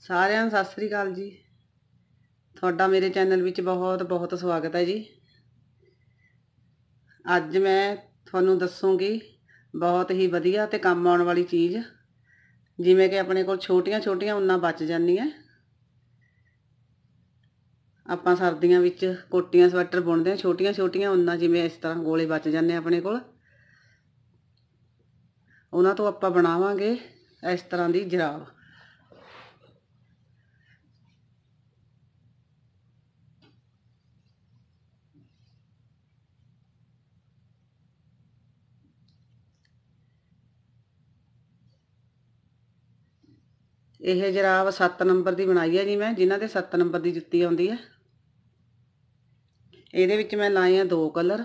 ਸਾਰਿਆਂ ਨੂੰ ਸਤਿ ਸ੍ਰੀ ਅਕਾਲ ਜੀ ਤੁਹਾਡਾ ਮੇਰੇ ਚੈਨਲ ਵਿੱਚ ਬਹੁਤ ਬਹੁਤ ਸਵਾਗਤ ਹੈ ਜੀ ਅੱਜ ਮੈਂ ਤੁਹਾਨੂੰ ਦੱਸੂਗੀ ਬਹੁਤ ਹੀ ਵਧੀਆ ਤੇ ਕੰਮ ਆਉਣ ਵਾਲੀ ਚੀਜ਼ ਜਿਵੇਂ ਕਿ ਆਪਣੇ ਕੋਲ ਛੋਟੀਆਂ-ਛੋਟੀਆਂ ਉਨਾਂ ਬਚ ਜਾਂਦੀਆਂ ਆਪਾਂ ਸਰਦੀਆਂ ਵਿੱਚ ਕੋਟੀਆਂ ਸਵੈਟਰ ਬੁਣਦੇ ਆ ਛੋਟੀਆਂ-ਛੋਟੀਆਂ ਉਨਾਂ ਜਿਵੇਂ ਇਸ ਤਰ੍ਹਾਂ ਗੋਲੇ ਬਚ ਜਾਂਦੇ ਆਪਣੇ ਕੋਲ ਉਹਨਾਂ ਤੋਂ ਆਪਾਂ ਬਣਾਵਾਂਗੇ ਇਸ ਤਰ੍ਹਾਂ ਦੀ ਜਰਾਬ ਇਹ ਜਰਾਬ 7 ਨੰਬਰ ਦੀ ਬਣਾਈ ਹੈ ਜੀ ਮੈਂ ਜਿਨ੍ਹਾਂ ਦੇ 7 ਨੰਬਰ ਦੀ ਜੁੱਤੀ ਆਉਂਦੀ ਹੈ ਇਹਦੇ ਵਿੱਚ ਮੈਂ ਲਾਏ ਆ ਦੋ ਕਲਰ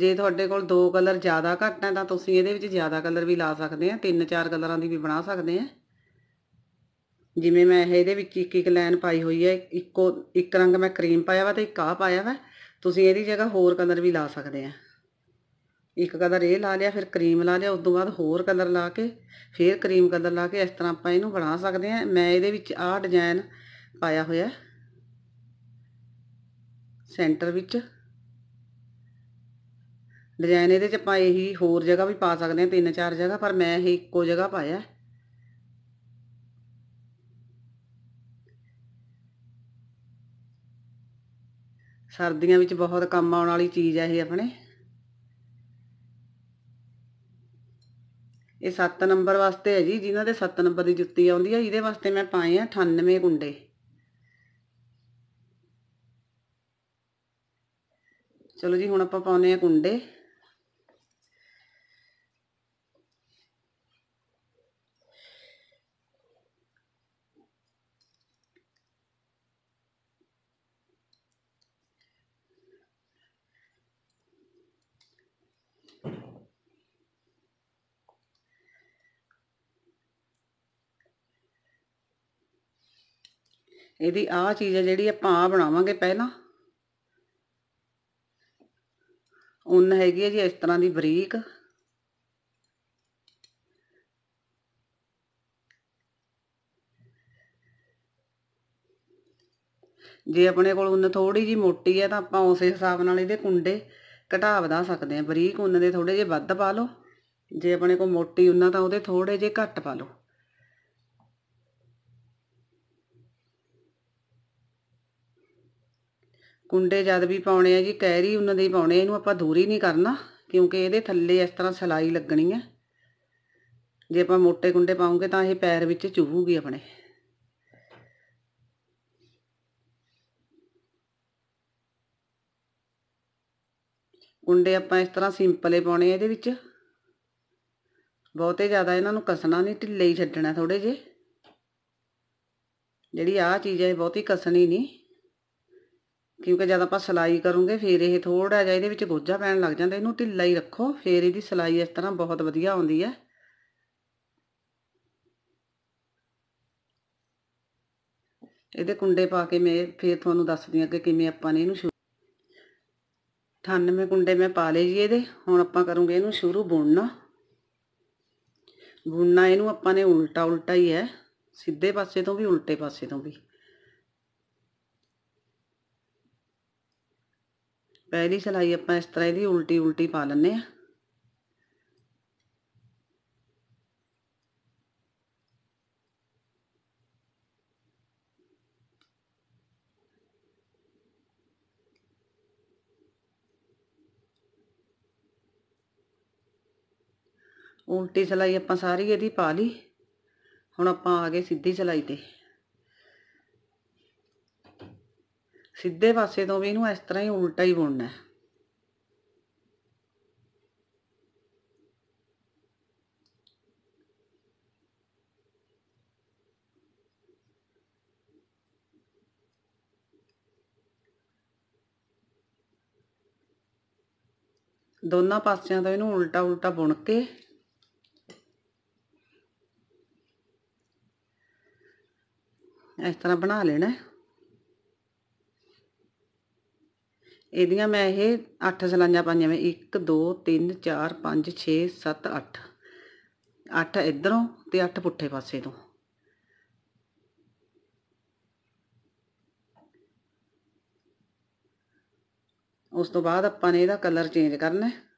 ਜੇ ਤੁਹਾਡੇ ਕੋਲ ਦੋ ਕਲਰ ਜ਼ਿਆਦਾ ਘੱਟ ਹੈ ਤਾਂ ਤੁਸੀਂ ਇਹਦੇ ਵਿੱਚ ਜ਼ਿਆਦਾ ਕਲਰ ਵੀ ਲਾ ਸਕਦੇ ਆ ਤਿੰਨ ਚਾਰ ਕਲਰਾਂ ਦੀ ਵੀ ਬਣਾ ਸਕਦੇ ਆ ਜਿਵੇਂ ਮੈਂ ਇਹਦੇ ਵਿੱਚ ਇੱਕ ਇੱਕ ਲਾਈਨ ਪਾਈ ਹੋਈ ਹੈ ਇੱਕੋ ਇੱਕ ਰੰਗ ਮੈਂ ਕਰੀਮ ਪਾਇਆ ਵਾ ਤੇ ਇੱਕ ਆ ਪਾਇਆ ਵਾ ਤੁਸੀਂ ਇਹਦੀ ਜਗ੍ਹਾ ਹੋਰ ਕਲਰ ਵੀ ਲਾ ਸਕਦੇ ਆ ਇੱਕ ਕਲਰ ਇਹ ਲਾ ਲਿਆ ਫਿਰ ਕਰੀਮ ਲਾ ਲਿਆ ਉਸ ਤੋਂ ਬਾਅਦ ਹੋਰ ਕਲਰ ਲਾ ਕੇ ਫਿਰ ਕਰੀਮ ਕਲਰ ਲਾ ਕੇ ਇਸ ਤਰ੍ਹਾਂ ਆਪਾਂ ਇਹਨੂੰ ਬਣਾ ਸਕਦੇ ਹਾਂ ਮੈਂ ਇਹਦੇ ਵਿੱਚ ਆਹ ਡਿਜ਼ਾਈਨ ਪਾਇਆ ਹੋਇਆ ਸੈਂਟਰ ਵਿੱਚ ਡਿਜ਼ਾਈਨ ਇਹਦੇ 'ਚ ਆਪਾਂ ਇਹੀ ਹੋਰ ਜਗ੍ਹਾ ਵੀ ਪਾ ਸਕਦੇ ਹਾਂ ਤਿੰਨ ਚਾਰ ਜਗ੍ਹਾ ਪਰ ਮੈਂ ਇਹ ਇੱਕੋ ਜਗ੍ਹਾ ਪਾਇਆ ਸਰਦੀਆਂ ਵਿੱਚ ਬਹੁਤ ਕੰਮ ਆਉਣ ਵਾਲੀ ਚੀਜ਼ ਹੈ ਇਹ ਆਪਣੇ ਇਹ 7 ਨੰਬਰ ਵਾਸਤੇ ਹੈ ਜੀ ਜਿਨ੍ਹਾਂ ਦੇ 7 ਨੰਬਰ ਦੀ ਜੁੱਤੀ ਆਉਂਦੀ ਹੈ ਇਹਦੇ ਵਾਸਤੇ ਮੈਂ ਪਾਏ ਆ 98 ਗੁੰਡੇ ਚਲੋ ਜੀ ਹੁਣ ਆਪਾਂ ਪਾਉਨੇ ਆ ਗੁੰਡੇ ਇਹਦੀ ਆਹ ਚੀਜ਼ ਹੈ ਜਿਹੜੀ ਆਪਾਂ ਆ ਬਣਾਵਾਂਗੇ ਪਹਿਲਾਂ ਉਨ ਹੈਗੀ ਹੈ ਜੀ ਇਸ ਤਰ੍ਹਾਂ ਦੀ ਬਰੀਕ ਜੇ ਆਪਣੇ ਕੋਲ ਉਨ ਥੋੜੀ ਜੀ ਮੋਟੀ ਹੈ ਤਾਂ ਆਪਾਂ ਉਸੇ ਹਿਸਾਬ ਨਾਲ ਇਹਦੇ ਕੁੰਡੇ ਘਟਾ ਵਧਾ ਸਕਦੇ ਹਾਂ ਬਰੀਕ ਉਨ ਦੇ ਥੋੜੇ ਜੇ ਵੱਧ ਪਾ ਲਓ ਜੇ ਆਪਣੇ ਕੋਲ ਮੋਟੀ ਉਹਨਾਂ ਤਾਂ ਉਹਦੇ ਥੋੜੇ ਜੇ ਘੱਟ ਪਾ ਲਓ ਕੁੰਡੇ ਜਦ ਵੀ ਪਾਉਣੇ ਆ ਜੀ ਕੈਰੀ ਉਹਨਾਂ ਦੇ ਹੀ ਪਾਉਣੇ ਇਹਨੂੰ ਆਪਾਂ ਦੂਰੀ ਨਹੀਂ ਕਰਨਾ ਕਿਉਂਕਿ ਇਹਦੇ ਥੱਲੇ ਇਸ ਤਰ੍ਹਾਂ ਸਲਾਈ ਲੱਗਣੀ ਹੈ ਜੇ ਆਪਾਂ ਮੋٹے ਕੁੰਡੇ ਪਾਉਂਗੇ ਤਾਂ ਇਹ ਪੈਰ ਵਿੱਚ ਚੁਭੂਗੀ ਆਪਣੇ ਕੁੰਡੇ ਆਪਾਂ ਇਸ ਤਰ੍ਹਾਂ ਸਿੰਪਲ ਹੀ ਪਾਉਣੇ ਇਹਦੇ ਵਿੱਚ ਬਹੁਤੇ ਜ਼ਿਆਦਾ ਇਹਨਾਂ ਨੂੰ ਕਸਣਾ ਨਹੀਂ ਢਿੱਲੇ ਹੀ ਛੱਡਣਾ ਥੋੜੇ ਜੇ ਜਿਹੜੀ ਆਹ ਚੀਜ਼ ਹੈ ਬਹੁਤੀ ਕਸਣੀ ਨਹੀਂ ਕਿਉਂਕਿ ਜਦ ਆਪਾਂ ਸਲਾਈ ਕਰੂਗੇ ਫਿਰ ਇਹ ਥੋੜਾ ਜਿਹਾ ਇਹਦੇ ਵਿੱਚ ਗੋਝਾ ਪੈਣ ਲੱਗ ਜਾਂਦਾ ਇਹਨੂੰ ਢਿੱਲਾ ਹੀ ਰੱਖੋ ਫਿਰ ਇਹਦੀ ਸਲਾਈ ਇਸ ਤਰ੍ਹਾਂ ਬਹੁਤ ਵਧੀਆ ਆਉਂਦੀ ਹੈ ਇਹਦੇ ਕੁੰਡੇ ਪਾ ਕੇ ਮੈਂ ਫਿਰ ਤੁਹਾਨੂੰ ਦੱਸਦੀ ਆ ਕਿ ਕਿਵੇਂ ਆਪਾਂ ਨੇ ਇਹਨੂੰ ਸ਼ੁਰੂ 98 ਕੁੰਡੇ ਮੈਂ ਪਾ ਲਏ ਜੀ ਇਹਦੇ ਹੁਣ ਆਪਾਂ ਕਰੂਗੇ ਇਹਨੂੰ ਸ਼ੁਰੂ ਬੁਣਨਾ ਬੁਣਨਾ ਇਹਨੂੰ ਆਪਾਂ ਨੇ ਉਲਟਾ ਉਲਟਾ ਹੀ ਹੈ ਸਿੱਧੇ ਪਾਸੇ ਤੋਂ ਵੀ ਉਲਟੇ ਪਾਸੇ ਤੋਂ ਵੀ ਪਹਿਲੀ ਸਲਾਈ ਆਪਾਂ ਇਸ ਤਰ੍ਹਾਂ ਇਹਦੀ ਉਲਟੀ ਉਲਟੀ ਪਾ ਲੈਂਦੇ ਆ ਉਲਟੀ ਸਲਾਈ ਆਪਾਂ ਸਾਰੀ ਇਹਦੀ ਪਾ ਲਈ ਹੁਣ ਆਪਾਂ ਆ ਗਏ ਸਿੱਧੀ ਸਲਾਈ ਤੇ ਸਿੱਧੇ ਪਾਸੇ ਤੋਂ ਵੀ ਇਹਨੂੰ ਇਸ ਤਰ੍ਹਾਂ ਹੀ ਉਲਟਾ ਹੀ ਬੁਣਨਾ ਹੈ ਦੋਨਾਂ ਪਾਸਿਆਂ ਤੋਂ ਇਹਨੂੰ ਉਲਟਾ ਉਲਟਾ ਬੁਣ ਕੇ ਇਸ ਤਰ੍ਹਾਂ ਬਣਾ ਲੈਣਾ ਇਹਦੀਆਂ ਮੈਂ ਇਹ 8 ਸਲਾਈਆਂ ਪਾਈਆਂ ਮੈਂ 1 2 3 4 5 6 7 8 8 ਇਧਰੋਂ ਤੇ 8 ਪੁੱਠੇ ਪਾਸੇ ਤੋਂ ਉਸ ਤੋਂ ਬਾਅਦ ਆਪਾਂ ਨੇ ਇਹਦਾ ਕਲਰ ਚੇਂਜ ਕਰਨਾ ਹੈ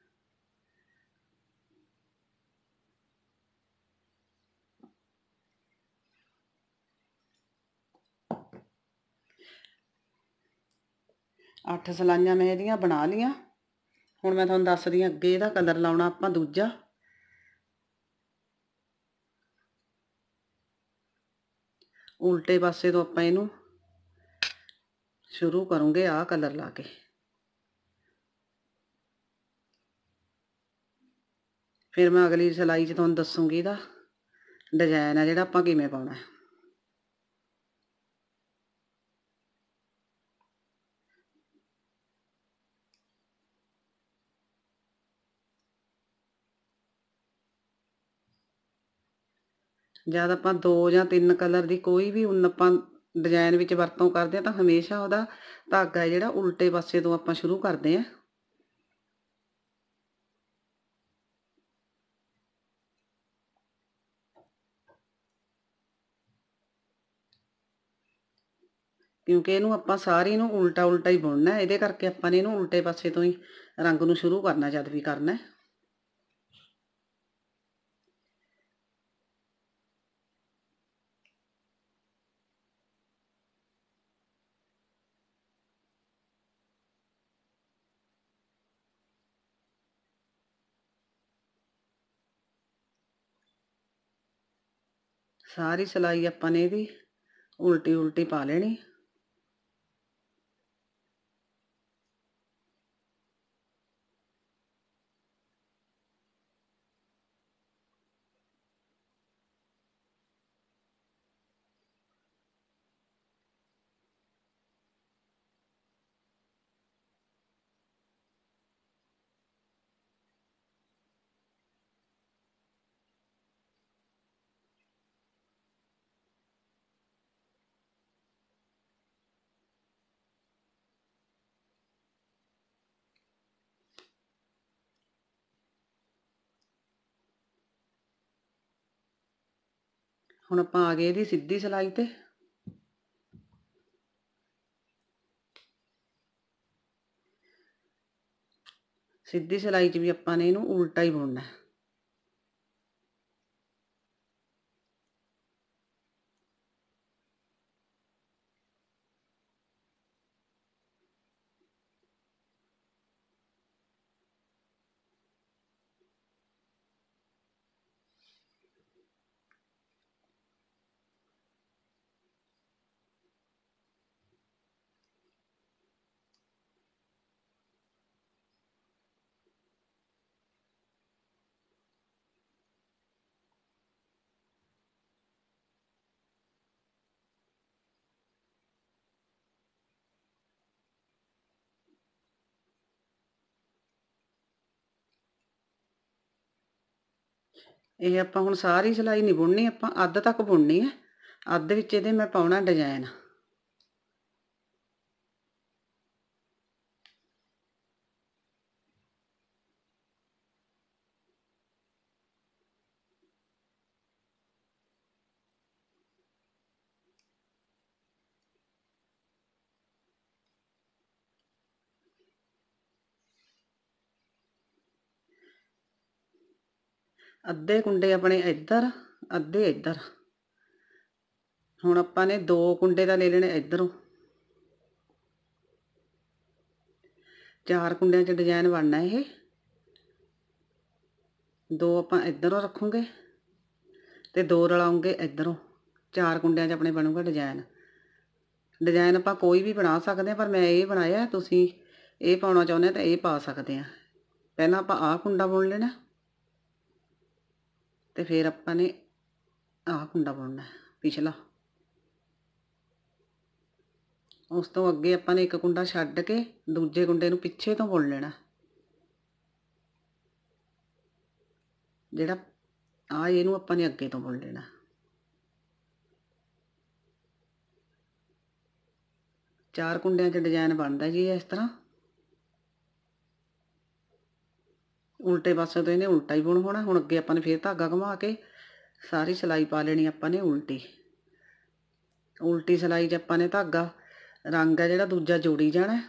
ਅੱਠ ਸਲਾਈਆਂ ਮੈਂ ਇਹਦੀਆਂ ਬਣਾ ਲੀਆਂ ਹੁਣ ਮੈਂ ਤੁਹਾਨੂੰ ਦੱਸਦੀ ਹਾਂ ਅੱਗੇ ਇਹਦਾ ਕਲਰ ਲਾਉਣਾ ਆਪਾਂ ਦੂਜਾ ਉਲਟੇ ਪਾਸੇ ਤੋਂ ਆਪਾਂ ਇਹਨੂੰ ਸ਼ੁਰੂ ਕਰੂੰਗੇ ਆਹ ਕਲਰ ਲਾ ਕੇ ਫਿਰ ਮੈਂ ਅਗਲੀ ਸਲਾਈ 'ਚ ਤੁਹਾਨੂੰ ਦੱਸੂਗੀ ਇਹਦਾ ਡਿਜ਼ਾਈਨ ਆ ਜਿਹੜਾ ਆਪਾਂ ਕਿਵੇਂ ਪਾਉਣਾ ਹੈ ਜਦ ਆਪਾਂ ਦੋ ਜਾਂ ਤਿੰਨ ਕਲਰ ਦੀ ਕੋਈ ਵੀ ਉਨ ਆਪਾਂ ਡਿਜ਼ਾਈਨ ਵਿੱਚ ਵਰਤੋਂ ਕਰਦੇ ਆ ਤਾਂ ਹਮੇਸ਼ਾ ਉਹਦਾ ਧਾਗਾ ਜਿਹੜਾ ਉਲਟੇ ਪਾਸੇ ਤੋਂ ਆਪਾਂ ਸ਼ੁਰੂ ਕਰਦੇ ਆ ਕਿਉਂਕਿ ਇਹਨੂੰ ਆਪਾਂ ਸਾਰੀ ਨੂੰ ਉਲਟਾ ਉਲਟਾ ਹੀ ਬੁਣਨਾ ਹੈ ਇਹਦੇ ਕਰਕੇ ਆਪਾਂ ਨੇ ਇਹਨੂੰ ਉਲਟੇ ਪਾਸੇ ਤੋਂ ਹੀ ਰੰਗ ਨੂੰ ਸ਼ੁਰੂ ਕਰਨਾ ਜਦ ਵੀ ਕਰਨਾ ਹੈ ਸਾਰੀ ਸਲਾਈ ਆਪਾਂ ਨੇ ਇਹਦੀ ਉਲਟੀ ਉਲਟੀ ਪਾ ਲੈਣੀ ਹੁਣ ਆਪਾਂ ਆ ਗਏ ਇਹਦੀ ਸਿੱਧੀ ਸਿਲਾਈ ਤੇ ਸਿੱਧੀ ਸਿਲਾਈ 'ਚ ਵੀ ਆਪਾਂ ਨੇ ਇਹਨੂੰ ਉਲਟਾ ਹੀ ਬੁਣਨਾ ਹੈ ਇਹ ਆਪਾਂ ਹੁਣ ਸਾਰੀ ਸਿਲਾਈ ਨਹੀਂ ਬੁਣਨੀ ਆਪਾਂ ਅੱਧ ਤੱਕ ਬੁਣਨੀ ਹੈ ਅੱਧ ਵਿੱਚ ਇਹਦੇ ਮੈਂ ਪਾਉਣਾ ਡਿਜ਼ਾਈਨ ਅੱਧੇ ਕੁੰਡੇ ਆਪਣੇ ਇੱਧਰ ਅੱਧੇ ਇੱਧਰ ਹੁਣ ਆਪਾਂ ਨੇ ਦੋ ਕੁੰਡੇ ਦਾ ਲੈ ਲੈਣੇ ਇੱਧਰੋਂ ਚਾਰ ਕੁੰਡਿਆਂ 'ਚ ਡਿਜ਼ਾਈਨ ਬਣਨਾ ਇਹ ਦੋ ਆਪਾਂ ਇੱਧਰੋਂ ਰੱਖੂਗੇ ਤੇ ਦੋ ਰਲਾਉਂਗੇ ਇੱਧਰੋਂ ਚਾਰ ਕੁੰਡਿਆਂ 'ਚ ਆਪਣੇ ਬਣੂਗਾ ਡਿਜ਼ਾਈਨ ਡਿਜ਼ਾਈਨ ਆਪਾਂ ਕੋਈ ਵੀ ਬਣਾ ਸਕਦੇ ਹਾਂ ਪਰ ਮੈਂ ਇਹ ਬਣਾਇਆ ਤੁਸੀਂ ਇਹ ਪਾਉਣਾ ਚਾਹੁੰਦੇ ਤਾਂ ਇਹ ਪਾ ਸਕਦੇ ਆ ਪਹਿਲਾਂ ਆਪਾਂ ਆਹ ਕੁੰਡਾ ਬੁਣ ਲੈਣਾ ਤੇ ਫਿਰ ਆਪਾਂ ਨੇ ਆਹ ਕੁੰਡਾ ਬੁਣਨਾ ਪਿਛਲਾ ਉਸ ਤੋਂ ਅੱਗੇ ਆਪਾਂ ਨੇ ਇੱਕ ਕੁੰਡਾ ਛੱਡ ਕੇ ਦੂਜੇ ਕੁੰਡੇ ਨੂੰ ਪਿੱਛੇ ਤੋਂ ਬੁਣ ਲੈਣਾ ਜਿਹੜਾ ਆ ਇਹਨੂੰ ਆਪਾਂ ਨੇ ਅੱਗੇ ਤੋਂ ਬੁਣ ਲੈਣਾ ਚਾਰ ਕੁੰਡਿਆਂ 'ਚ ਡਿਜ਼ਾਈਨ ਬਣਦਾ ਜੀ ਇਸ ਤਰ੍ਹਾਂ ਉਲਟੇ ਪਾਸੇ ਤੋਂ ਇਹਨੇ ਉਲਟਾ ਹੀ ਬੁਣ ਹੋਣਾ ਹੁਣ ਅੱਗੇ ਆਪਾਂ ਨੇ ਫੇਰ ਧਾਗਾ ਘੁਮਾ ਕੇ ਸਾਰੀ ਸਿਲਾਈ ਪਾ ਲੈਣੀ ਆਪਾਂ ਨੇ ਉਲਟੀ ਉਲਟੀ ਸਿਲਾਈ 'ਚ ਆਪਾਂ ਨੇ ਧਾਗਾ ਰੰਗ ਹੈ ਜਿਹੜਾ ਦੂਜਾ ਜੋੜੀ ਜਾਣਾ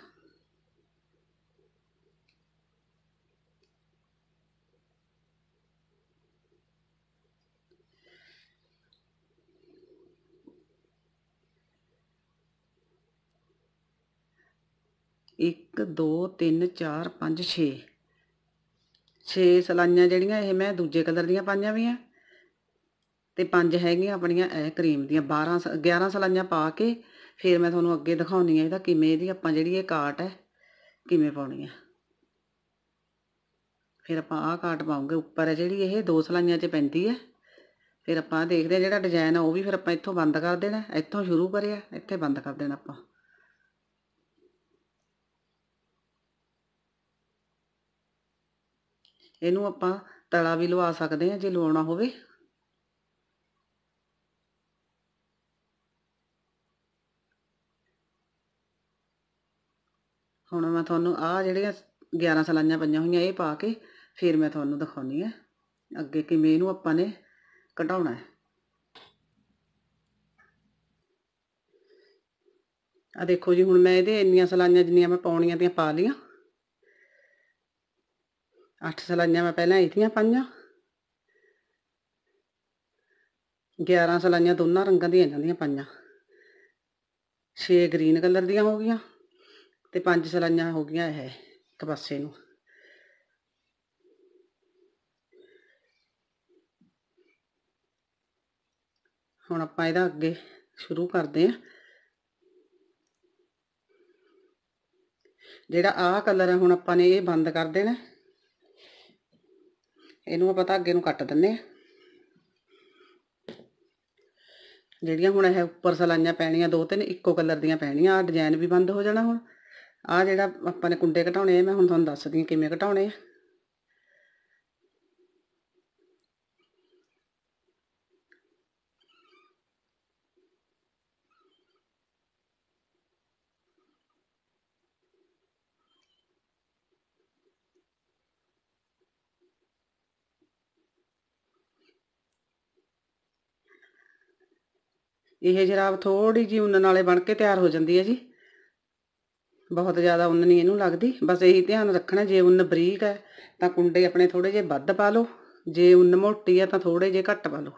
ਇੱਕ 2 3 4 5 6 ਛੇ ਸਲਾਈਆਂ ਜਿਹੜੀਆਂ ਇਹ ਮੈਂ ਦੂਜੇ ਕਲਰ ਦੀਆਂ ਪਾਈਆਂ ਆ ਤੇ ਪੰਜ ਹੈਗੀਆਂ ਆਪਣੀਆਂ ਇਹ ਕਰੀਮ ਦੀਆਂ 12 11 ਸਲਾਈਆਂ ਪਾ ਕੇ ਫਿਰ ਮੈਂ ਤੁਹਾਨੂੰ ਅੱਗੇ ਦਿਖਾਉਣੀ ਆ ਇਹਦਾ ਕਿਵੇਂ ਇਹਦੀ ਆਪਾਂ ਜਿਹੜੀ ਇਹ ਕਾਟ ਹੈ ਕਿਵੇਂ ਪਾਉਣੀ ਆ ਫਿਰ ਆਪਾਂ ਆਹ ਕਾਟ ਪਾਉਂਗੇ ਉੱਪਰ ਹੈ ਜਿਹੜੀ ਇਹ ਦੋ ਸਲਾਈਆਂ 'ਚ ਪੈਂਦੀ ਹੈ ਫਿਰ ਆਪਾਂ ਦੇਖਦੇ ਆ ਜਿਹੜਾ ਡਿਜ਼ਾਈਨ ਆ ਉਹ ਵੀ ਫਿਰ ਆਪਾਂ ਇੱਥੋਂ ਬੰਦ ਕਰ ਦੇਣਾ ਇੱਥੋਂ ਸ਼ੁਰੂ ਕਰਿਆ ਇੱਥੇ ਬੰਦ ਕਰ ਦੇਣਾ ਆਪਾਂ ਇਹਨੂੰ ਆਪਾਂ ਤਲਾ ਵੀ ਲਵਾ ਸਕਦੇ ਹਾਂ ਜੇ ਲਵਾਉਣਾ ਹੋਵੇ ਹੁਣ ਮੈਂ ਤੁਹਾਨੂੰ ਆ ਜਿਹੜੀਆਂ 11 ਸਲਾਈਆਂ ਪਈਆਂ ਹੋਈਆਂ ਇਹ ਪਾ ਕੇ ਫਿਰ ਮੈਂ ਤੁਹਾਨੂੰ ਦਿਖਾਉਣੀ ਹੈ ਅੱਗੇ ਕਿਵੇਂ ਇਹਨੂੰ ਆਪਾਂ ਨੇ ਕਢਾਉਣਾ ਹੈ ਆ ਦੇਖੋ ਜੀ ਹੁਣ ਮੈਂ ਇਹਦੇ ਇੰਨੀਆਂ ਸਲਾਈਆਂ ਜਿੰਨੀਆਂ ਮੈਂ ਪਾਉਣੀਆਂ ਤੀਆਂ ਪਾ ਲੀਆਂ अठ सलाइया मैं पहला आई थी पाइया ग्यारह सलाइया दोनों रंग दाइया छे ग्रीन कलर दया हो गई तो पं सलाइया हो गई है कपासे पासे हम आप अगे शुरू कर दे जोड़ा आह कलर है हूँ अपने ये बंद कर देना ਇਹਨੂੰ ਆਪਾਂ ਧਾਗੇ ਨੂੰ ਕੱਟ ਦਿੰਨੇ ਆ ਜਿਹੜੀਆਂ ਹੁਣ ਇਹ ਉੱਪਰ ਸਲਾਈਆਂ ਪੈਣੀਆਂ ਦੋ ਤਿੰਨ ਇੱਕੋ ਕਲਰ ਦੀਆਂ ਪੈਣੀਆਂ ਆ ਡਿਜ਼ਾਈਨ ਵੀ ਬੰਦ ਹੋ ਜਾਣਾ ਹੁਣ ਆ ਜਿਹੜਾ ਆਪਾਂ ਨੇ ਕੁੰਡੇ ਘਟਾਉਣੇ ਆ ਮੈਂ ਹੁਣ ਤੁਹਾਨੂੰ ਦੱਸਦੀ ਆ ਕਿਵੇਂ ਘਟਾਉਣੇ ਆ ਇਹ ਜਰਾਬ ਥੋੜੀ ਜੀ ਉਨ ਨਾਲੇ ਬਣ ਕੇ ਤਿਆਰ ਹੋ ਜਾਂਦੀ ਹੈ ਜੀ ਬਹੁਤ ਜ਼ਿਆਦਾ ਉਨ ਨਹੀਂ ਇਹਨੂੰ ਲੱਗਦੀ ਬਸ ਇਹੀ ਧਿਆਨ ਰੱਖਣਾ ਜੇ ਉਨ ਬਰੀਕ ਹੈ ਤਾਂ ਕੁੰਡੇ ਆਪਣੇ ਥੋੜੇ ਜੇ ਵੱਧ ਪਾ ਲਓ ਜੇ ਉਨ ਮੋਟੀ ਹੈ ਤਾਂ ਥੋੜੇ ਜੇ ਘੱਟ ਪਾ ਲਓ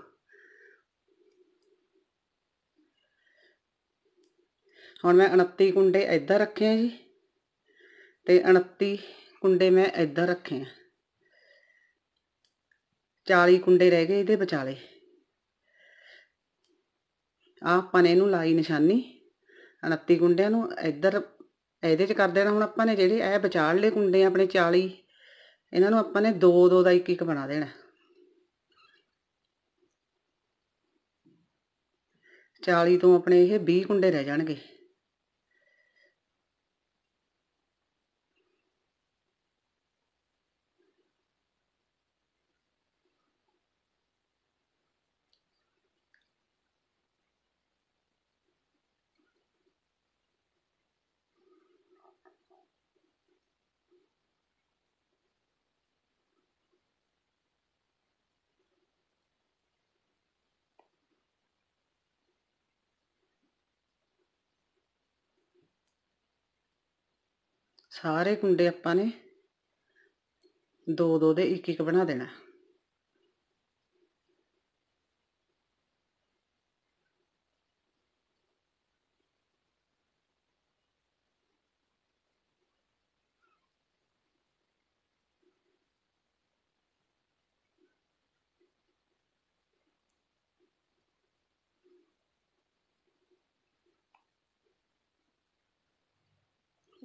ਹੁਣ ਮੈਂ 29 ਕੁੰਡੇ ਇੱਧਰ ਰੱਖੇ ਆ ਜੀ ਤੇ 29 ਕੁੰਡੇ ਮੈਂ ਇੱਧਰ ਰੱਖੇ ਆ 40 ਕੁੰਡੇ ਰਹਿ ਗਏ ਇਹਦੇ ਵਿਚਾਲੇ ਆਪਾਂ ਨੇ ਇਹਨੂੰ ਲਾਈ ਨਿਸ਼ਾਨੀ 29 ਗੁੰਡਿਆਂ ਨੂੰ ਇੱਧਰ ਇਹਦੇ 'ਚ ਕਰ ਦੇਣਾ ਹੁਣ ਆਪਾਂ ਨੇ ਜਿਹੜੇ ਇਹ ਲੈ ਗੁੰਡੇ ਆਪਣੇ 40 ਇਹਨਾਂ ਨੂੰ ਆਪਾਂ ਨੇ 2 2 ਦਾ ਇੱਕ ਇੱਕ ਬਣਾ ਦੇਣਾ 40 ਤੋਂ ਆਪਣੇ ਇਹ 20 ਗੁੰਡੇ ਰਹਿ ਜਾਣਗੇ ਸਾਰੇ ਕੁੰਡੇ ਆਪਾਂ ਨੇ ਦੋ ਦੋ ਦੇ ਇੱਕ ਇੱਕ ਬਣਾ ਦੇਣਾ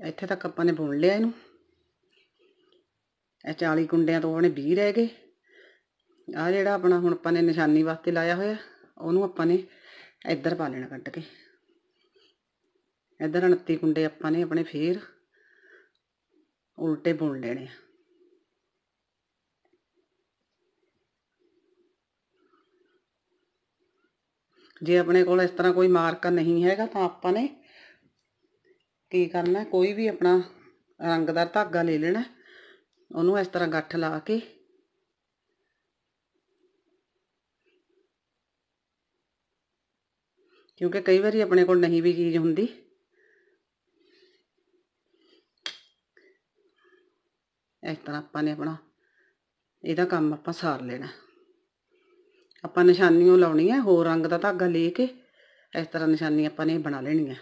ਇੱਥੇ ਤੱਕ ਆਪਾਂ ਨੇ ਬੁਣ ਲਿਆ ਇਹਨੂੰ ਇਹ 40 ਗੁੰਡਿਆਂ ਤੋਂ ਆਪਣੇ 20 ਰਹਿ ਗਏ ਆ ਜਿਹੜਾ ਆਪਣਾ ਹੁਣ ਆਪਾਂ ਨੇ ਨਿਸ਼ਾਨੀ ਵਾਸਤੇ ਲਾਇਆ ਹੋਇਆ ਉਹਨੂੰ ਆਪਾਂ ਨੇ ਇੱਧਰ ਪਾ ਲੈਣਾ ਕੱਢ ਕੇ ਇੱਧਰ 29 ਗੁੰਡੇ ਆਪਾਂ ਨੇ ਆਪਣੇ ਫੇਰ ਉਲਟੇ ਬੁਣ ਲੈਣੇ ਆ ਜੇ ਆਪਣੇ ਕੋਲ ਇਸ ਤਰ੍ਹਾਂ ਕੋਈ ਮਾਰਕਰ ਨਹੀਂ ਹੈਗਾ ਤਾਂ ਆਪਾਂ ਨੇ ਕੀ ਕਰਨਾ ਕੋਈ ਵੀ ਆਪਣਾ ਰੰਗ ਦਾ ਧਾਗਾ ਲੈ ਲੈਣਾ ਉਹਨੂੰ ਇਸ ਤਰ੍ਹਾਂ ਗੱਠ ਲਾ ਕੇ ਕਿਉਂਕਿ ਕਈ ਵਾਰੀ ਆਪਣੇ ਕੋਲ ਨਹੀਂ ਵੀ ਚੀਜ਼ ਹੁੰਦੀ ਇਸ ਤਰ੍ਹਾਂ ਆਪਾਂ ਨੇ ਆਪਣਾ ਇਹਦਾ ਕੰਮ ਆਪਾਂ ਸਾਰ ਲੈਣਾ ਆਪਾਂ ਨਿਸ਼ਾਨੀਆਂ ਲਾਉਣੀ ਹੋਰ ਰੰਗ ਦਾ ਧਾਗਾ ਲੈ ਕੇ ਇਸ ਤਰ੍ਹਾਂ ਨਿਸ਼ਾਨੀ ਆਪਾਂ ਨੇ ਬਣਾ ਲੈਣੀ ਹੈ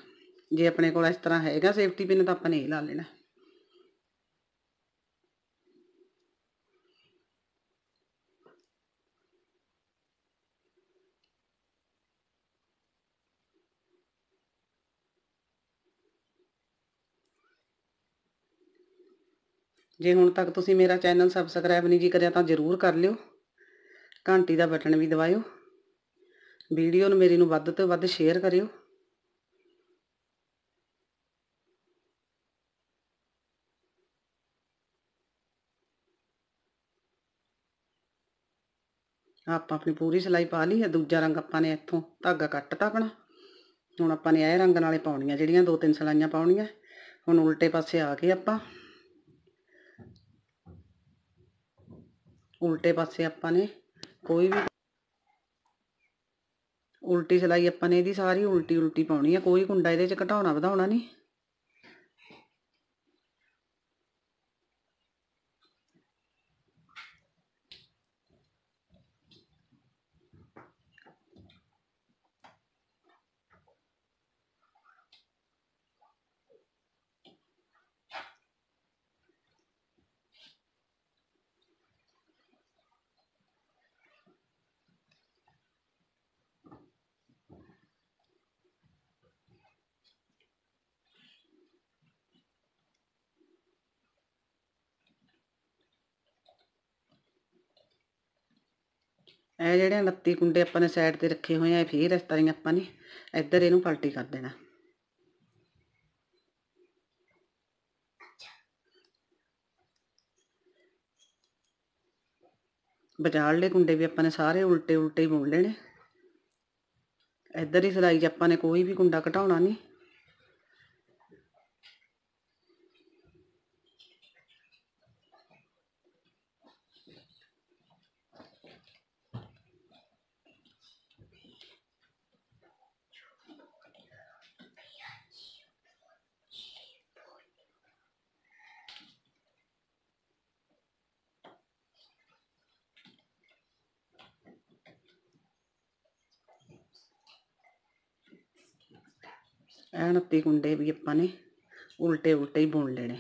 ਜੇ ਆਪਣੇ ਕੋਲ ਇਸ ਤਰ੍ਹਾਂ ਹੈਗਾ ਸੇਫਟੀ ਪਿੰਨ ਤਾਂ ਆਪਾਂ ਨੇ ਇਹ ਲਾ ਲੈਣਾ ਜੇ ਹੁਣ ਤੱਕ ਤੁਸੀਂ ਮੇਰਾ ਚੈਨਲ ਸਬਸਕ੍ਰਾਈਬ ਨਹੀਂ ਜੀ ਕਰਿਆ ਤਾਂ ਜ਼ਰੂਰ ਕਰ ਲਿਓ ਘੰਟੀ ਦਾ ਬਟਨ ਵੀ ਦਬਾਇਓ ਵੀਡੀਓ ਨੂੰ ਮੇਰੀ ਨੂੰ ਵੱਧ ਤੋਂ ਵੱਧ ਸ਼ੇਅਰ ਕਰਿਓ ਆਪਾਂ ਆਪਣੀ ਪੂਰੀ ਸਲਾਈ ਪਾ ਲਈ ਹੈ ਦੂਜਾ ਰੰਗ ਆਪਾਂ ਨੇ ਇੱਥੋਂ ਧਾਗਾ ਕੱਟਤਾ ਆਪਣਾ ਹੁਣ ਆਪਾਂ ਨੇ ਇਹ ਰੰਗ ਨਾਲੇ ਪਾਉਣੀਆਂ ਜਿਹੜੀਆਂ ਦੋ ਤਿੰਨ ਸਲਾਈਆਂ ਪਾਉਣੀਆਂ ਹੁਣ ਉਲਟੇ ਪਾਸੇ ਆ ਕੇ ਆਪਾਂ ਉਲਟੇ ਪਾਸੇ ਆਪਾਂ ਨੇ ਕੋਈ ਵੀ ਉਲਟੀ ਸਲਾਈ ਆਪਾਂ ਨੇ ਇਹਦੀ ਸਾਰੀ ਉਲਟੀ ਉਲਟੀ ਪਾਉਣੀ ਹੈ ਕੋਈ ਕੁੰਡਾ ਇਹਦੇ 'ਚ ਘਟਾਉਣਾ ਵਧਾਉਣਾ ਨਹੀਂ ਇਹ ਜਿਹੜੇ 29 ਕੁੰਡੇ ਆਪਾਂ ਨੇ ਸਾਈਡ ਤੇ ਰੱਖੇ ਹੋਏ ਆ ਫੇਰ ਇਸ ਤਰ੍ਹਾਂ ਆਪਾਂ ਨੇ ਇੱਧਰ ਇਹਨੂੰ ਪਲਟੀ ਕਰ ਦੇਣਾ ਬਜਾਲਲੇ ਕੁੰਡੇ ਵੀ ਆਪਾਂ ਨੇ ਸਾਰੇ ਉਲਟੇ ਉਲਟੇ ਹੀ ਬੁਣ ਲੈਣੇ ਇੱਧਰ ਹੀ ਸਿਲਾਈ 'ਚ ਆਪਾਂ ਨੇ ਕੋਈ ਵੀ ਕੁੰਡਾ ਘਟਾਉਣਾ ਨਹੀਂ ਐਨ ਅੱਤੀ ਗੁੰਡੇ ਵੀ ਆਪਾਂ ਨੇ ਉਲਟੇ ਉਲਟੇ ਹੀ ਬੁਣ ਲੈਣੇ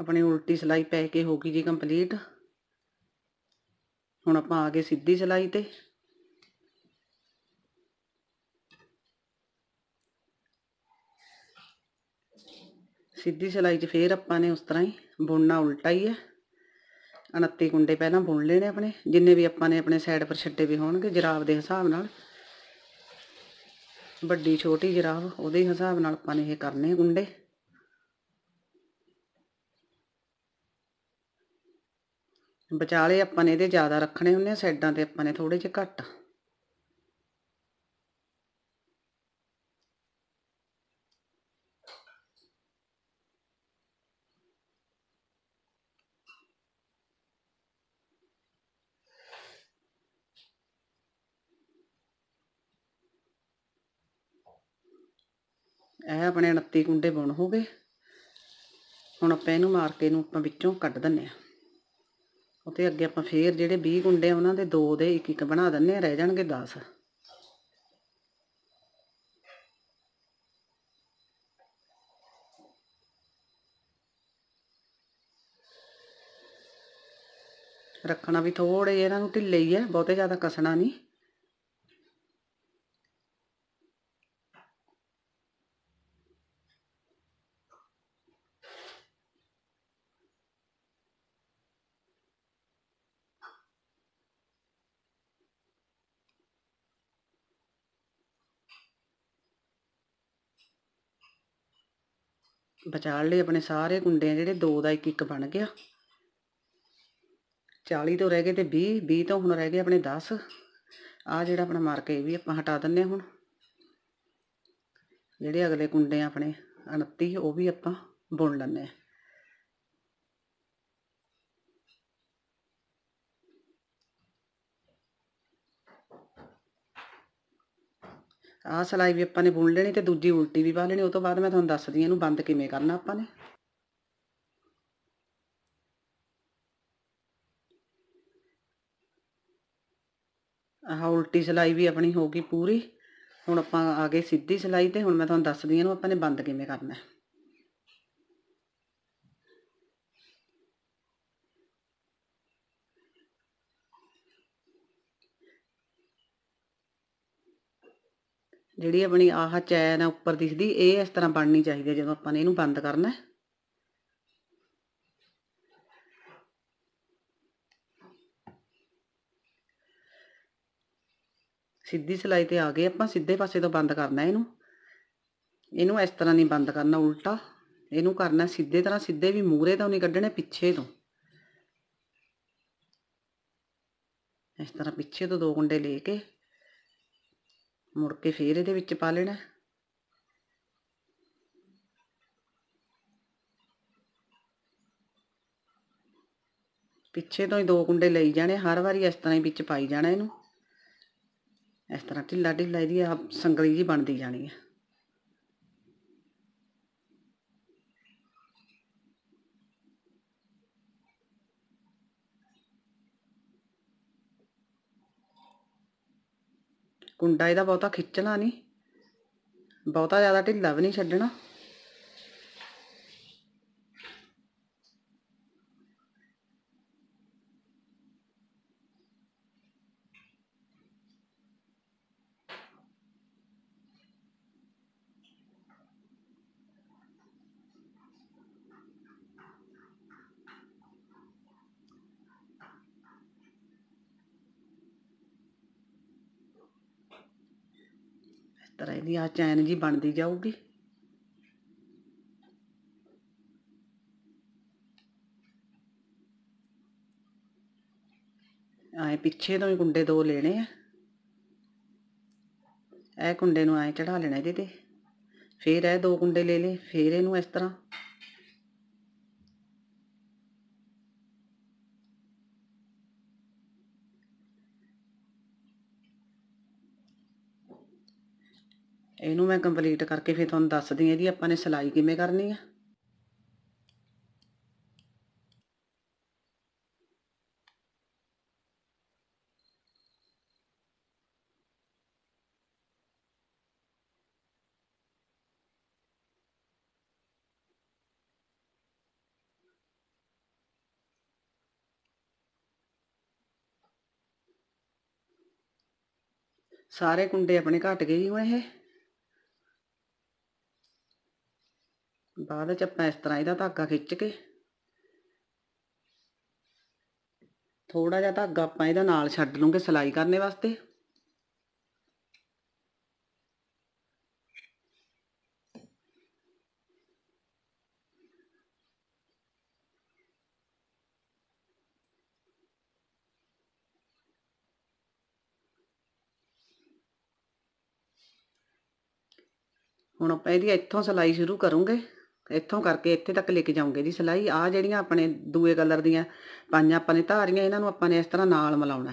ਆਪਣੀ ਉਲਟੀ ਸਲਾਈ ਪੈ ਕੇ ਹੋ ਗਈ ਜੀ ਕੰਪਲੀਟ ਹੁਣ ਆਪਾਂ ਆ ਗਏ ਸਿੱਧੀ ਸਲਾਈ ਤੇ ਸਿੱਧੀ ਸਲਾਈ 'ਚ ਫੇਰ ਆਪਾਂ ਨੇ ਉਸ ਤਰ੍ਹਾਂ ਹੀ ਬੁਣਨਾ ਉਲਟਾ ਹੀ ਹੈ 29 ਗੁੰਡੇ ਪਹਿਲਾਂ ਬੁਣ ਲੈਣੇ ਆਪਣੇ ਜਿੰਨੇ ਵੀ ਆਪਾਂ ਨੇ ਆਪਣੇ ਸਾਈਡ ਪਰ ਛੱਡੇ ਵੀ ਹੋਣਗੇ ਜਰਾਬ ਦੇ ਹਿਸਾਬ ਨਾਲ ਵੱਡੀ ਛੋਟੀ ਜਰਾਬ ਉਹਦੇ ਹਿਸਾਬ ਨਾਲ ਆਪਾਂ ਨੇ ਇਹ ਕਰਨੇ ਗੁੰਡੇ ਵਿਚਾਲੇ ਆਪਾਂ ਨੇ ਇਹਦੇ ਜ਼ਿਆਦਾ ਰੱਖਣੇ ਹੁੰਦੇ ਆ ਸਾਈਡਾਂ ਤੇ ਆਪਾਂ ਨੇ ਥੋੜੇ ਜਿਹਾ ਘੱਟ ਇਹ ਆਪਣੇ 29 ਗੁੰਡੇ ਬਣ ਹੋ ਗਏ ਹੁਣ ਆਪਾਂ ਇਹਨੂੰ ਮਾਰ ਕੇ ਇਹਨੂੰ ਆਪਾਂ ਵਿੱਚੋਂ ਕੱਢ ਦਿੰਨੇ ਆ ਉਹ ਤੇ ਅੱਗੇ ਆਪਾਂ ਫੇਰ ਜਿਹੜੇ 20 ਗੁੰਡੇ ਉਹਨਾਂ ਦੇ ਦੋ ਦੇ ਇੱਕ ਇੱਕ ਬਣਾ ਦਿੰਨੇ ਆ ਰਹਿ ਜਾਣਗੇ 10 ਰੱਖਣਾ ਵੀ ਥੋੜੇ ਇਹਨਾਂ ਨੂੰ ਢਿੱਲੇ ਹੀ ਹੈ ਬਹੁਤੇ ਜ਼ਿਆਦਾ ਕਸਣਾ ਨਹੀਂ ਬਚਾਲ ਲਈ ਆਪਣੇ ਸਾਰੇ ਕੁੰਡੇ ਜਿਹੜੇ 2 ਦਾ ਇੱਕ ਇੱਕ ਬਣ ਗਿਆ 40 ਤੋਂ ਰਹਿ ਗਏ ਤੇ 20 20 ਤੋਂ ਹੁਣ ਰਹਿ ਗਏ ਆਪਣੇ 10 ਆ ਜਿਹੜਾ ਆਪਣਾ ਮਾਰ ਕੇ ਵੀ ਆਪਾਂ ਹਟਾ ਦਿੰਨੇ ਹੁਣ ਜਿਹੜੇ ਅਗਲੇ ਕੁੰਡੇ ਆਪਣੇ 29 ਉਹ ਵੀ ਆਪਾਂ ਬੁਣ ਲੈਣੇ ਆ ਆਹ ਸਲਾਈ ਵੀ ਆਪਾਂ ਨੇ ਬੁਣ ਲੈਣੀ ਤੇ ਦੂਜੀ ਉਲਟੀ ਵੀ ਪਾ ਲੈਣੀ ਉਹ ਤੋਂ ਬਾਅਦ ਮੈਂ ਤੁਹਾਨੂੰ ਦੱਸਦੀ ਆ ਇਹਨੂੰ ਬੰਦ ਕਿਵੇਂ ਕਰਨਾ ਆਪਾਂ ਨੇ ਆਹ ਉਲਟੀ ਸਲਾਈ ਵੀ ਆਪਣੀ ਹੋ ਗਈ ਪੂਰੀ ਹੁਣ ਆਪਾਂ ਆ ਗਏ ਸਿੱਧੀ ਸਲਾਈ ਤੇ ਹੁਣ ਮੈਂ ਤੁਹਾਨੂੰ ਦੱਸਦੀ ਆ ਇਹਨੂੰ ਆਪਾਂ ਨੇ ਬੰਦ ਕਿਵੇਂ ਕਰਨਾ ਹੈ ਜਿਹੜੀ ਆਪਣੀ ਆਹ ਚੈਨ ਉੱਪਰ ਦਿਖਦੀ ਇਹ ਇਸ ਤਰ੍ਹਾਂ ਬਣਨੀ ਚਾਹੀਦੀ ਹੈ ਜਦੋਂ ਆਪਾਂ ਨੇ ਇਹਨੂੰ ਬੰਦ ਕਰਨਾ ਸਿੱਧੀ ਸਲਾਈ ਤੇ ਆ ਗਏ ਆਪਾਂ ਸਿੱਧੇ ਪਾਸੇ ਤੋਂ ਬੰਦ ਕਰਨਾ ਇਹਨੂੰ ਇਹਨੂੰ ਇਸ ਤਰ੍ਹਾਂ ਨਹੀਂ ਬੰਦ ਕਰਨਾ ਉਲਟਾ ਇਹਨੂੰ ਕਰਨਾ ਸਿੱਧੇ ਤਰ੍ਹਾਂ ਸਿੱਧੇ ਵੀ ਮੂਰੇ ਤੋਂ ਨਹੀਂ ਕੱਢਣੇ ਪਿੱਛੇ ਤੋਂ ਇਸ ਤਰ੍ਹਾਂ ਪਿੱਛੇ ਤੋਂ ਦੋ ਗੁੰਡੇ ਲੈ ਕੇ ਮੁੜ ਕੇ ਫੇਰ ਇਹਦੇ ਵਿੱਚ ਪਾ ਲੈਣਾ ਪਿੱਛੇ ਤੋਂ ਹੀ ਦੋ ਕੁੰਡੇ ਲਈ ਜਾਣੇ ਹਰ ਵਾਰੀ ਇਸ ਤਰ੍ਹਾਂ ਹੀ ਵਿੱਚ ਪਾਈ ਜਾਣਾ ਇਹਨੂੰ ਇਸ ਤਰ੍ਹਾਂ ਢਿੱਲਾ ਢਿੱਲਾ ਇਹਦੀ ਆਪ ਸੰਗਲੀ ਜੀ ਬਣਦੀ ਜਾਣੀ ਹੈ ਕੁੰਡਾ ਇਹਦਾ ਬਹੁਤਾ ਖਿੱਚਣਾ ਨਹੀਂ ਬਹੁਤਾ ਜ਼ਿਆਦਾ ਢਿੱਲਾ ਵੀ ਨਹੀਂ ਛੱਡਣਾ ਤਰ੍ਹਾਂ ਇਹਦੀ ਆ ਚੈਨ ਜੀ ਬਣਦੀ ਜਾਊਗੀ ਆਏ ਪਿੱਛੇ ਤੋਂ ਹੀ ਕੁੰਡੇ ਦੋ ਲੈਣੇ ਆ ਐ ਕੁੰਡੇ ਨੂੰ ਐ ਚੜਾ ਲੈਣਾ ਇਹਦੇ ਤੇ ਫੇਰ ਇਹ ਦੋ ਕੁੰਡੇ ਲੈ ਲੇ ਫੇਰ ਇਹਨੂੰ ਇਸ ਤਰ੍ਹਾਂ इनू मैं कंप्लीट करके फिर तुम दस दी यदि आपने सिलाई किमें करनी है सारे कुंडे अपने घट गए हुए हैं ਬਾਅਦ ਵਿੱਚ ਆਪਾਂ ਇਸ ਤਰ੍ਹਾਂ ਇਹਦਾ ਧਾਗਾ ਖਿੱਚ ਕੇ ਥੋੜਾ ਜਿਹਾ ਧਾਗਾ ਆਪਾਂ ਇਹਦਾ ਨਾਲ ਛੱਡ ਲੂਗੇ ਸਲਾਈ ਕਰਨੇ ਵਾਸਤੇ ਹੁਣ ਆਪਾਂ ਇਹਦੀ ਇੱਥੋਂ ਸਲਾਈ ਸ਼ੁਰੂ ਕਰੂੰਗੇ ਇੱਥੋਂ ਕਰਕੇ ਇੱਥੇ ਤੱਕ ਲੈ ਕੇ ਜਾਉਂਗੇ ਜੀ ਸਲਾਈ ਆ ਜਿਹੜੀਆਂ ਆਪਣੇ ਦੂਏ ਕਲਰ ਦੀਆਂ ਪਾਈਆਂ ਆਪਾਂ ਨੇ ਧਾਰੀਆਂ ਇਹਨਾਂ ਨੂੰ ਆਪਾਂ ਨੇ ਇਸ ਤਰ੍ਹਾਂ ਨਾਲ ਮਿਲਾਉਣਾ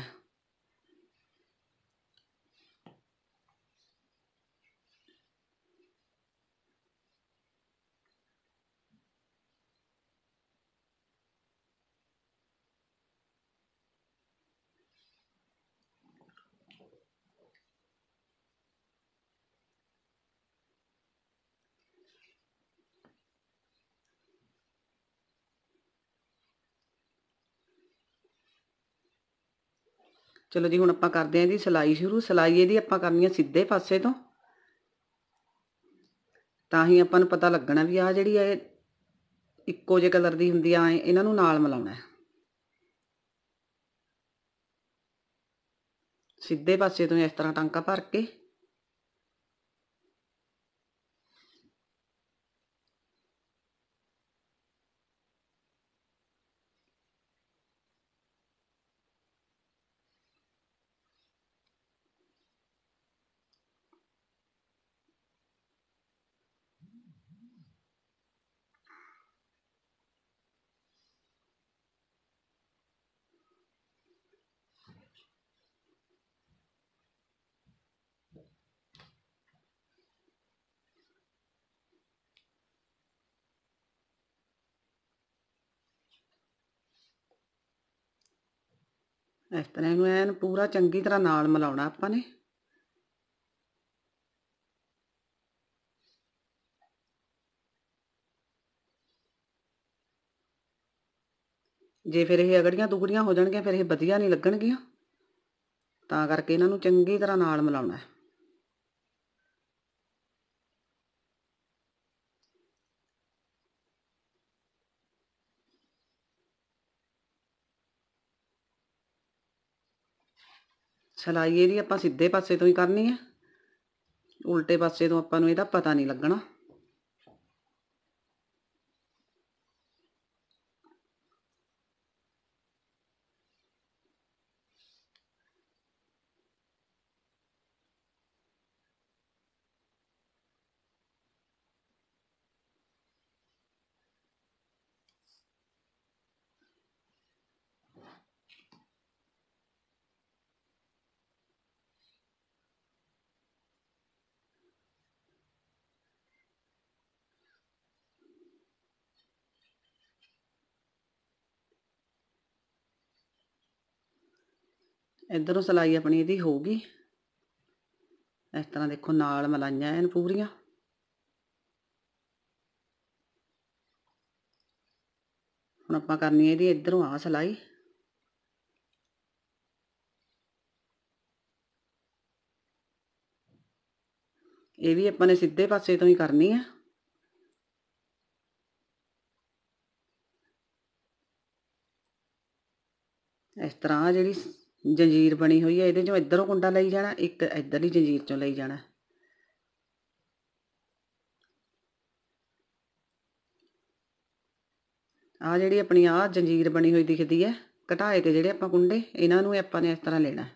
ਚਲੋ ਜੀ ਹੁਣ ਆਪਾਂ ਕਰਦੇ ਆਂ ਜੀ ਸਲਾਈ ਸ਼ੁਰੂ ਸਲਾਈ ਇਹਦੀ ਆਪਾਂ ਕਰਨੀ ਆ ਸਿੱਧੇ ਪਾਸੇ ਤੋਂ ਤਾਂ ਹੀ ਆਪਾਂ ਨੂੰ ਪਤਾ ਲੱਗਣਾ ਵੀ ਆ ਜਿਹੜੀ ਇਹ ਇੱਕੋ ਜਿਹੇ ਕਲਰ ਦੀ ਹੁੰਦੀ ਆ ਇਹਨਾਂ ਨੂੰ ਨਾਲ ਮਿਲਾਉਣਾ ਹੈ ਸਿੱਧੇ ਪਾਸੇ ਤੋਂ ਇਸ ਤਰ੍ਹਾਂ ਟਾਂਕਾ ਭਰ ਕੇ ਇਸ ਤਰ੍ਹਾਂ ਇਹਨੂੰ ਐਨ ਪੂਰਾ ਚੰਗੀ ਤਰ੍ਹਾਂ ਨਾਲ ਮਿਲਾਉਣਾ ਆਪਾਂ ਨੇ ਜੇ ਫਿਰ ਇਹ ਅਗੜੀਆਂ ਦੁਗੜੀਆਂ ਹੋ ਜਾਣਗੀਆਂ ਫਿਰ ਇਹ ਵਧੀਆ ਨਹੀਂ ਲੱਗਣਗੀਆਂ ਤਾਂ ਕਰਕੇ ਇਹਨਾਂ ਨੂੰ ਚੰਗੀ ਤਰ੍ਹਾਂ ਨਾਲ ਮਿਲਾਉਣਾ ਹੈ ਸਲਾਈ ਇਹਦੀ ਆਪਾਂ ਸਿੱਧੇ ਪਾਸੇ ਤੋਂ ਹੀ ਕਰਨੀ ਹੈ ਉਲਟੇ ਪਾਸੇ ਤੋਂ ਆਪਾਂ ਨੂੰ ਇਹਦਾ ਪਤਾ ਨਹੀਂ ਲੱਗਣਾ ਇਧਰੋਂ ਸਲਾਈ ਆਪਣੀ ਇਹਦੀ ਹੋਊਗੀ ਇਸ ਤਰ੍ਹਾਂ ਦੇਖੋ ਨਾਲ ਮਲਾਈਆਂ ਇਹਨਾਂ ਪੂਰੀਆਂ ਹੁਣ ਆਪਾਂ ਕਰਨੀ ਹੈ ਇਹਦੀ ਇਧਰੋਂ ਆ ਸਲਾਈ ਇਹ ਵੀ ਆਪਾਂ ਨੇ ਸਿੱਧੇ ਪਾਸੇ ਤੋਂ ਹੀ ਕਰਨੀ ਹੈ ਇਸ ਤਰ੍ਹਾਂ ਜਿਹੜੀ ਜੰਜੀਰ ਬਣੀ ਹੋਈ ਹੈ ਇਹਦੇ ਚੋਂ ਇਧਰੋਂ ਕੁੰਡਾ ਲਈ ਜਾਣਾ ਇੱਕ ਇਧਰਲੀ ਜੰਜੀਰ ਚੋਂ ਲਈ ਜਾਣਾ ਆ ਜਿਹੜੀ ਆਪਣੀ ਆ ਜੰਜੀਰ ਬਣੀ ਹੋਈ ਦਿਖਦੀ ਹੈ ਘਟਾਏ ਤੇ ਜਿਹੜੇ ਆਪਾਂ ਕੁੰਡੇ ਇਹਨਾਂ ਨੂੰ ਆਪਾਂ ਨੇ ਇਸ ਤਰ੍ਹਾਂ ਲੈਣਾ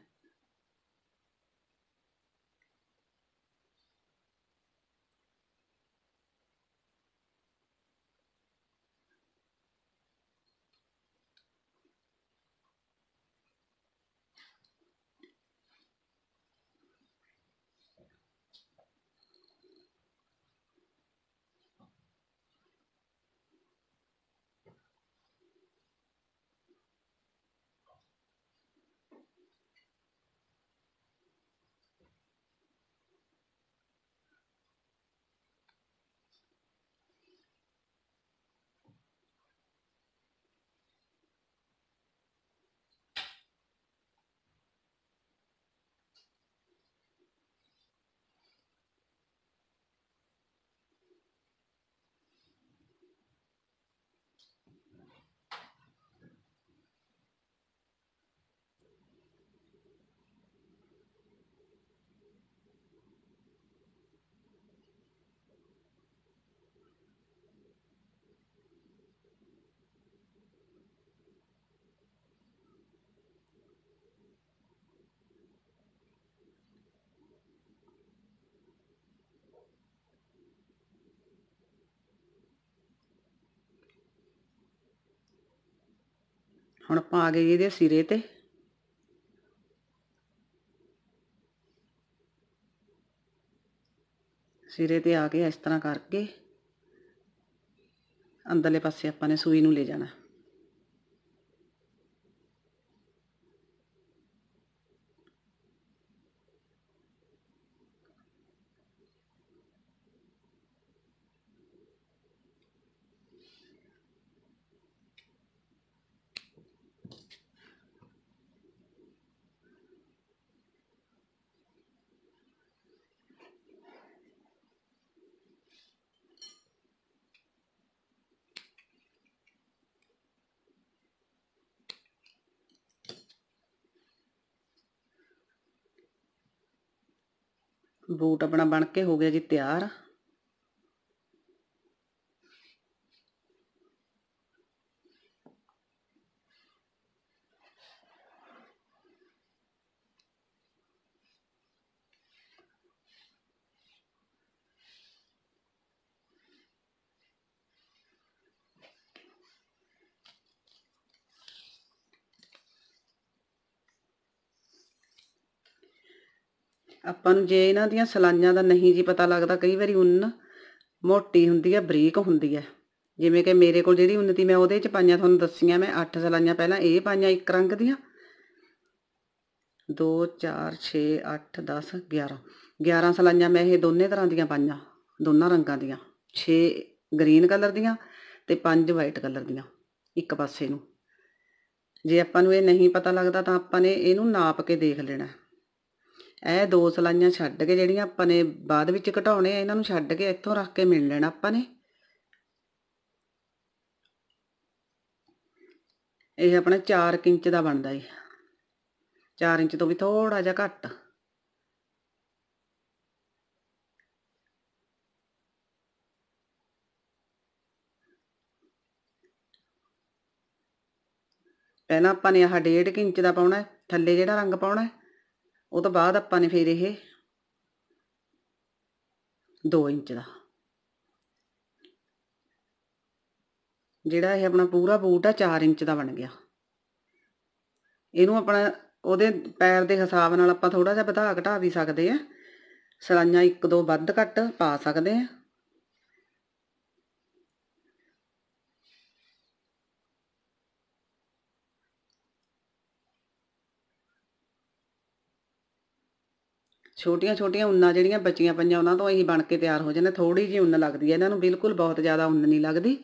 ਹੁਣ ਆਪਾਂ ਆ ਗਏ ਇਹਦੇ ਸਿਰੇ ਤੇ ਸਿਰੇ ਤੇ ਆ ਕੇ ਇਸ ਤਰ੍ਹਾਂ ਕਰਕੇ ਅੰਦਰਲੇ ਪਾਸੇ ਆਪਾਂ ਨੇ ਸੂਈ ਨੂੰ ਲੈ ਜਾਣਾ ਬੂਟ ਆਪਣਾ ਬਣ ਕੇ ਹੋ ਗਿਆ ਜੀ ਤਿਆਰ ਆਪਾਂ ਨੂੰ ਜੇ ਇਹਨਾਂ ਦੀਆਂ ਸਲਾਈਆਂ ਦਾ ਨਹੀਂ ਜੀ ਪਤਾ ਲੱਗਦਾ ਕਈ ਵਾਰੀ ਉੱਨ ਮੋਟੀ ਹੁੰਦੀ ਹੈ ਬਰੀਕ ਹੁੰਦੀ ਹੈ ਜਿਵੇਂ ਕਿ ਮੇਰੇ ਕੋਲ ਜਿਹੜੀ ਉੱਨ ਮੈਂ ਉਹਦੇ ਚ ਪਾਈਆਂ ਤੁਹਾਨੂੰ ਦੱਸੀਆਂ ਮੈਂ 8 ਸਲਾਈਆਂ ਪਹਿਲਾਂ ਇਹ ਪਾਈਆਂ ਇੱਕ ਰੰਗ ਦੀਆਂ 2 4 6 8 10 11 11 ਸਲਾਈਆਂ ਮੈਂ ਇਹ ਦੋਨੇ ਤਰ੍ਹਾਂ ਦੀਆਂ ਪਾਈਆਂ ਦੋਨਾਂ ਰੰਗਾਂ ਦੀਆਂ 6 ਗ੍ਰੀਨ ਕਲਰ ਦੀਆਂ ਤੇ 5 ਵਾਈਟ ਕਲਰ ਦੀਆਂ ਇੱਕ ਪਾਸੇ ਨੂੰ ਜੇ ਆਪਾਂ ਨੂੰ ਇਹ ਨਹੀਂ ਪਤਾ ਲੱਗਦਾ ਤਾਂ ਆਪਾਂ ਨੇ ਇਹਨੂੰ ਨਾਪ ਕੇ ਦੇਖ ਲੈਣਾ ਇਹ ਦੋ ਸਲਾਈਆਂ ਛੱਡ ਕੇ ਜਿਹੜੀਆਂ ਆਪਾਂ ਨੇ ਬਾਅਦ ਵਿੱਚ ਘਟਾਉਣੇ ਆ ਇਹਨਾਂ ਨੂੰ ਛੱਡ ਕੇ ਇੱਥੋਂ ਰੱਖ ਕੇ ਮਿਲ ਲੈਣਾ ਆਪਾਂ ਨੇ ਇਹ ਆਪਣਾ 4 ਇੰਚ ਦਾ ਬਣਦਾ ਏ 4 ਇੰਚ ਤੋਂ ਵੀ ਥੋੜਾ ਜਿਹਾ ਘੱਟ ਪਹਿਲਾਂ ਆਪਾਂ ਨੇ ਆਹ 1.5 ਇੰਚ ਦਾ ਪਾਉਣਾ ਥੱਲੇ ਜਿਹੜਾ ਰੰਗ ਪਾਉਣਾ ਉਹ ਤੋਂ ਬਾਅਦ ਆਪਾਂ ਨੇ ਫਿਰ ਇਹ 2 ਇੰਚ ਦਾ ਜਿਹੜਾ ਇਹ ਆਪਣਾ ਪੂਰਾ ਬੂਟ ਆ 4 ਇੰਚ ਦਾ ਬਣ ਗਿਆ ਇਹਨੂੰ ਆਪਣਾ ਉਹਦੇ ਪੈਰ ਦੇ ਹਿਸਾਬ ਨਾਲ ਆਪਾਂ ਥੋੜਾ ਜਿਹਾ ਵਧਾ ਘਟਾ ਵੀ ਸਕਦੇ ਆ ਸਲਾਈਆਂ ਇੱਕ ਦੋ ਵੱਧ ਘੱਟ ਪਾ ਸਕਦੇ ਆ ਛੋਟੀਆਂ-ਛੋਟੀਆਂ ਉੱਨਾਂ ਜਿਹੜੀਆਂ ਬਚੀਆਂ ਪਈਆਂ ਉਹਨਾਂ ਤੋਂ ਇਹੀ ਬਣ ਕੇ ਤਿਆਰ ਹੋ ਜਾਂਦੇ ਥੋੜੀ ਜਿਹੀ ਉੱਨ ਲੱਗਦੀ ਹੈ ਇਹਨਾਂ ਨੂੰ ਬਿਲਕੁਲ ਬਹੁਤ ਜ਼ਿਆਦਾ ਉੱਨ ਨਹੀਂ ਲੱਗਦੀ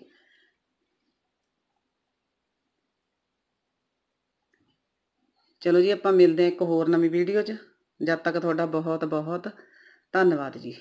ਚਲੋ ਜੀ ਆਪਾਂ ਮਿਲਦੇ ਹਾਂ ਇੱਕ ਹੋਰ ਨਵੀਂ ਵੀਡੀਓ 'ਚ ਜਦ ਤੱਕ ਤੁਹਾਡਾ ਬਹੁਤ ਬਹੁਤ ਧੰਨਵਾਦ ਜੀ